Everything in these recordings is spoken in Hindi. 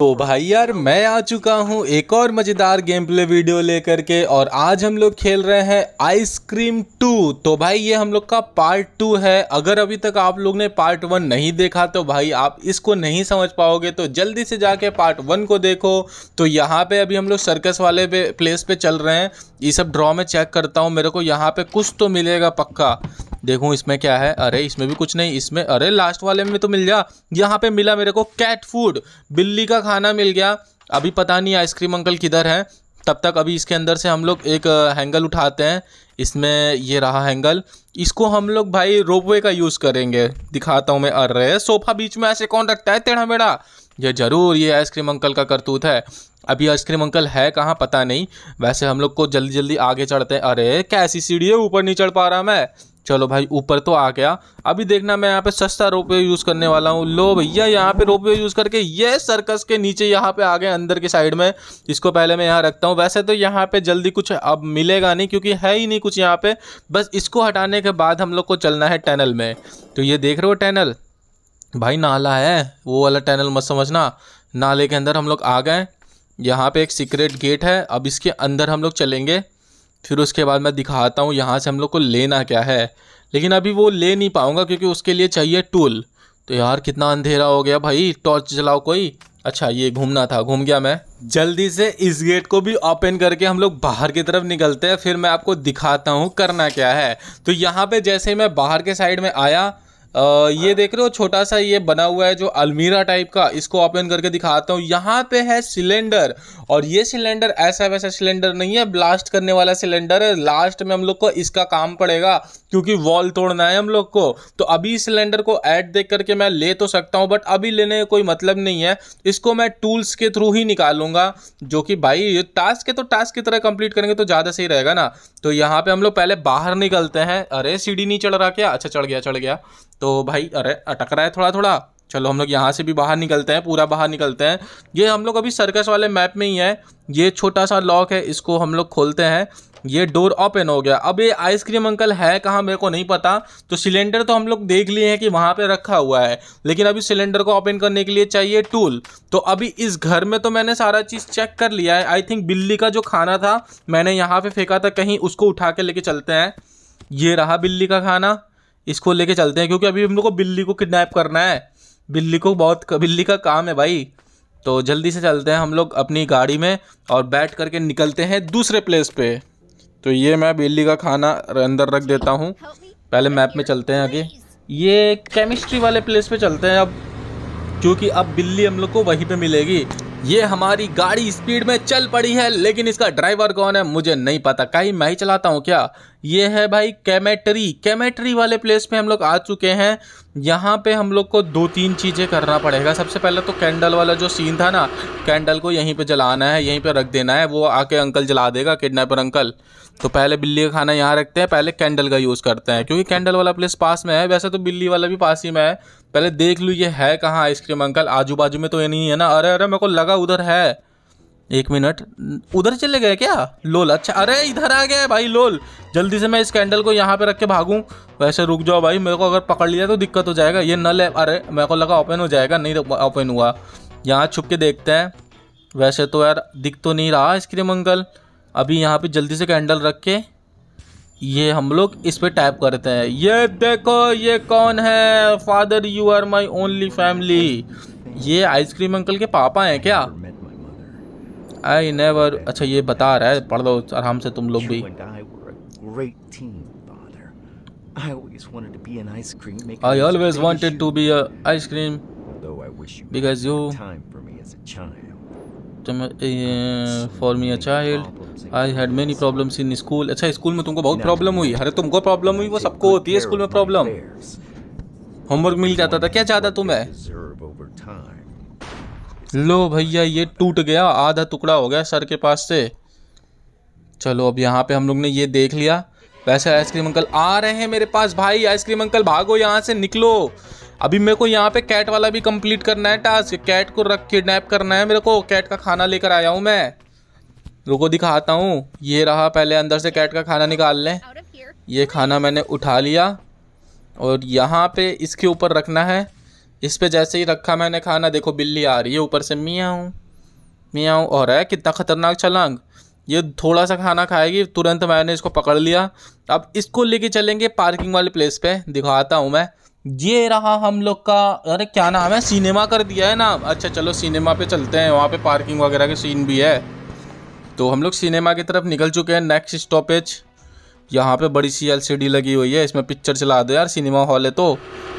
तो भाई यार मैं आ चुका हूँ एक और मज़ेदार गेम प्ले वीडियो लेकर के और आज हम लोग खेल रहे हैं आइसक्रीम टू तो भाई ये हम लोग का पार्ट टू है अगर अभी तक आप लोग ने पार्ट वन नहीं देखा तो भाई आप इसको नहीं समझ पाओगे तो जल्दी से जाके पार्ट वन को देखो तो यहाँ पे अभी हम लोग सर्कस वाले पे प्लेस पे चल रहे हैं ये सब ड्रॉ में चेक करता हूँ मेरे को यहाँ पे कुछ तो मिलेगा पक्का देखूँ इसमें क्या है अरे इसमें भी कुछ नहीं इसमें अरे लास्ट वाले में तो मिल गया यहाँ पे मिला मेरे को कैट फूड बिल्ली का खाना मिल गया अभी पता नहीं आइसक्रीम अंकल किधर है तब तक अभी इसके अंदर से हम लोग एक हैंगल उठाते हैं इसमें ये रहा हैंगल इसको हम लोग भाई रोपवे का यूज़ करेंगे दिखाता हूँ मैं अरे सोफ़ा बीच में ऐसे कौन रखता है टेढ़ा मेढ़ा ये ज़रूर ये आइसक्रीम अंकल का करतूत है अभी आइसक्रीम अंकल है कहाँ पता नहीं वैसे हम लोग को जल्दी जल्दी आगे चढ़ते हैं अरे कैसी सीढ़ी है ऊपर नहीं चढ़ पा रहा मैं चलो भाई ऊपर तो आ गया अभी देखना मैं यहाँ पे सस्ता वे यूज़ करने वाला हूँ लो भैया यहाँ पे वे यूज़ करके ये सर्कस के नीचे यहाँ पे आ गए अंदर की साइड में इसको पहले मैं यहाँ रखता हूँ वैसे तो यहाँ पे जल्दी कुछ अब मिलेगा नहीं क्योंकि है ही नहीं कुछ यहाँ पे बस इसको हटाने के बाद हम लोग को चलना है टनल में तो ये देख रहे हो टनल भाई नाला है वो वाला टनल मत समझना नाले के अंदर हम लोग आ गए यहाँ पे एक सीक्रेट गेट है अब इसके अंदर हम लोग चलेंगे फिर उसके बाद मैं दिखाता हूँ यहाँ से हम लोग को लेना क्या है लेकिन अभी वो ले नहीं पाऊँगा क्योंकि उसके लिए चाहिए टूल तो यार कितना अंधेरा हो गया भाई टॉर्च जलाओ कोई अच्छा ये घूमना था घूम गया मैं जल्दी से इस गेट को भी ओपन करके हम लोग बाहर की तरफ निकलते हैं फिर मैं आपको दिखाता हूँ करना क्या है तो यहाँ पे जैसे मैं बाहर के साइड में आया ये देख रहे हो छोटा सा ये बना हुआ है जो अलमीरा टाइप का इसको ओपन करके दिखाता हूँ यहाँ पे है सिलेंडर और ये सिलेंडर ऐसा वैसा सिलेंडर नहीं है ब्लास्ट करने वाला सिलेंडर है लास्ट में हम लोग को इसका काम पड़ेगा क्योंकि वॉल तोड़ना है हम लोग को तो अभी सिलेंडर को ऐड देख करके मैं ले तो सकता हूँ बट अभी लेने का कोई मतलब नहीं है इसको मैं टूल्स के थ्रू ही निकालूंगा जो कि भाई ये टास्क है तो टास्क की तरह कंप्लीट करेंगे तो ज़्यादा सही रहेगा ना तो यहाँ पे हम लोग पहले बाहर निकलते हैं अरे सीढ़ी नहीं चढ़ रहा क्या अच्छा चढ़ गया चढ़ गया तो भाई अरे अटक रहा है थोड़ा थोड़ा चलो हम लोग यहाँ से भी बाहर निकलते हैं पूरा बाहर निकलते हैं ये हम लोग अभी सर्कस वाले मैप में ही है ये छोटा सा लॉक है इसको हम लोग खोलते हैं ये डोर ओपन हो गया अब ये आइसक्रीम अंकल है कहाँ मेरे को नहीं पता तो सिलेंडर तो हम लोग देख लिए हैं कि वहाँ पे रखा हुआ है लेकिन अभी सिलेंडर को ओपन करने के लिए चाहिए टूल तो अभी इस घर में तो मैंने सारा चीज़ चेक कर लिया है आई थिंक बिल्ली का जो खाना था मैंने यहाँ पे फेंका था कहीं उसको उठा के लेके चलते हैं ये रहा बिल्ली का खाना इसको लेके चलते हैं क्योंकि अभी हम लोग को बिल्ली को किडनैप करना है बिल्ली को बहुत बिल्ली का काम है भाई तो जल्दी से चलते हैं हम लोग अपनी गाड़ी में और बैठ करके निकलते हैं दूसरे प्लेस पे तो ये मैं बिल्ली का खाना अंदर रख देता हूँ पहले मैप में चलते हैं आगे ये केमिस्ट्री वाले प्लेस पे चलते हैं अब क्योंकि अब बिल्ली हम लोग को वहीं पे मिलेगी ये हमारी गाड़ी स्पीड में चल पड़ी है लेकिन इसका ड्राइवर कौन है मुझे नहीं पता कहीं मैं ही चलाता हूँ क्या ये है भाई कैमेट्री कैमेट्री वाले प्लेस पे हम लोग आ चुके हैं यहाँ पे हम लोग को दो तीन चीज़ें करना पड़ेगा सबसे पहले तो कैंडल वाला जो सीन था ना कैंडल को यहीं पे जलाना है यहीं पे रख देना है वो आके अंकल जला देगा किडनैपर अंकल तो पहले बिल्ली का खाना यहाँ रखते हैं पहले कैंडल का यूज़ करते हैं क्योंकि कैंडल वाला प्लेस पास में है वैसे तो बिल्ली वाला भी पास ही में है पहले देख लूँ ये है कहाँ आइसक्रीम अंकल आजू बाजू में तो ये नहीं है ना अरे अरे मेरे को लगा उधर है एक मिनट उधर चले गए क्या लोल अच्छा अरे इधर आ गया भाई लोल जल्दी से मैं इस कैंडल को यहाँ पे रख के भागूँ वैसे रुक जाओ भाई मेरे को अगर पकड़ लिया तो दिक्कत हो जाएगा ये नल है अरे मेरे को लगा ओपन हो जाएगा नहीं ओपन तो हुआ यहाँ छुप के देखते हैं वैसे तो यार दिख तो नहीं रहा आइसक्रीम अंकल अभी यहाँ पर जल्दी से कैंडल रख के ये हम लोग इस पर टाइप करते हैं ये देखो ये कौन है father you are my only family ये आइसक्रीम अंकल के पापा हैं क्या आई नेवर अच्छा ये बता रहा है पढ़ लो आराम से तुम लोग भी I always wanted to be a ice cream because you Time for me as a child. For me a child. I had many problems in school. अच्छा स्कूल में तुमको बहुत प्रॉब्लम हुई हरे तुमको प्रॉब्लम हुई वो सबको होती है स्कूल में प्रॉब्लम Homework मिल जाता था क्या चाहता तुम्हें लो भैया ये टूट गया आधा टुकड़ा हो गया सर के पास से चलो अब यहाँ पे हम लोग ने ये देख लिया वैसे आइसक्रीम अंकल आ रहे हैं मेरे पास भाई आइसक्रीम अंकल भागो यहाँ से निकलो अभी मेरे को यहाँ पे कैट वाला भी कंप्लीट करना है टास्क कैट को रख किडनैप करना है मेरे को कैट का खाना लेकर आया हूँ मैं रुको दिखाता हूँ ये रहा पहले अंदर से कैट का खाना निकाल लें ये खाना मैंने उठा लिया और यहाँ पे इसके ऊपर रखना है इस पे जैसे ही रखा मैंने खाना देखो बिल्ली आ रही है ऊपर से मियाँ मियाँ और है कितना ख़तरनाक छलांग ये थोड़ा सा खाना खाएगी तुरंत मैंने इसको पकड़ लिया अब इसको लेके चलेंगे पार्किंग वाले प्लेस पे दिखाता हूँ मैं ये रहा हम लोग का अरे क्या नाम है सिनेमा कर दिया है नाम अच्छा चलो सिनेमा पे चलते हैं वहाँ पे पार्किंग वगैरह के सीन भी है तो हम लोग सिनेमा की तरफ निकल चुके हैं नेक्स्ट स्टॉपेज यहाँ पे बड़ी सी एलसीडी लगी हुई है इसमें पिक्चर चला दो यार सिनेमा हॉल है तो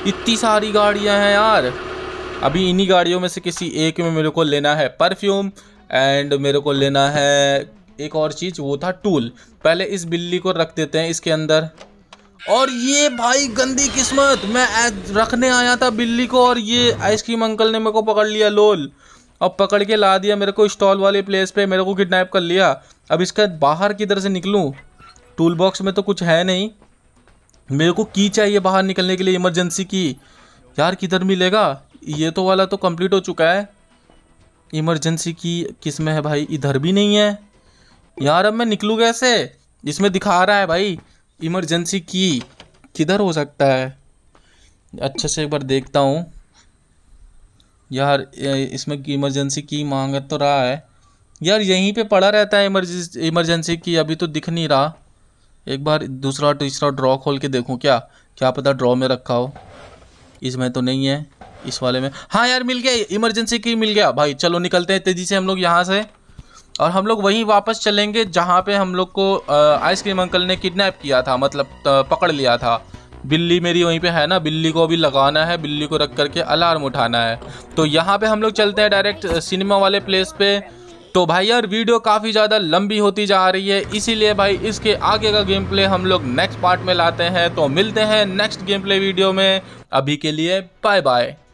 इतनी सारी गाड़ियाँ हैं यार अभी इन्हीं गाड़ियों में से किसी एक में मेरे को लेना है परफ्यूम एंड मेरे को लेना है एक और चीज़ वो था टूल पहले इस बिल्ली को रख देते हैं इसके अंदर और ये भाई गंदी किस्मत मैं रखने आया था बिल्ली को और ये आइसक्रीम अंकल ने मेरे को पकड़ लिया लोल अब पकड़ के ला दिया मेरे को स्टॉल वाले प्लेस पे मेरे को किडनैप कर लिया अब इसका बाहर किधर से निकलूँ टूल बॉक्स में तो कुछ है नहीं मेरे को की चाहिए बाहर निकलने के लिए इमरजेंसी की यार किधर मिलेगा ये तो वाला तो कंप्लीट हो चुका है इमरजेंसी की किस में है भाई इधर भी नहीं है यार अब मैं निकलूँ कैसे इसमें दिखा रहा है भाई इमरजेंसी की किधर हो सकता है अच्छे से एक बार देखता हूँ यार इसमें इमरजेंसी की मांग तो रहा है यार यहीं पे पड़ा रहता है इमरजेंसी की अभी तो दिख नहीं रहा एक बार दूसरा तीसरा ड्रॉ खोल के देखूँ क्या क्या पता ड्रॉ में रखा हो इसमें तो नहीं है इस वाले में हाँ यार मिल गया इमरजेंसी की मिल गया भाई चलो निकलते हैं तेज़ी से हम लोग यहाँ से और हम लोग वहीं वापस चलेंगे जहाँ पे हम लोग को आइसक्रीम अंकल ने किडनैप किया था मतलब पकड़ लिया था बिल्ली मेरी वहीं पे है ना बिल्ली को अभी लगाना है बिल्ली को रख करके अलार्म उठाना है तो यहाँ पे हम लोग चलते हैं डायरेक्ट सिनेमा वाले प्लेस पे तो भाई यार वीडियो काफ़ी ज़्यादा लंबी होती जा रही है इसीलिए भाई इसके आगे का गेम प्ले हम लोग नेक्स्ट पार्ट में लाते हैं तो मिलते हैं नेक्स्ट गेम प्ले वीडियो में अभी के लिए बाय बाय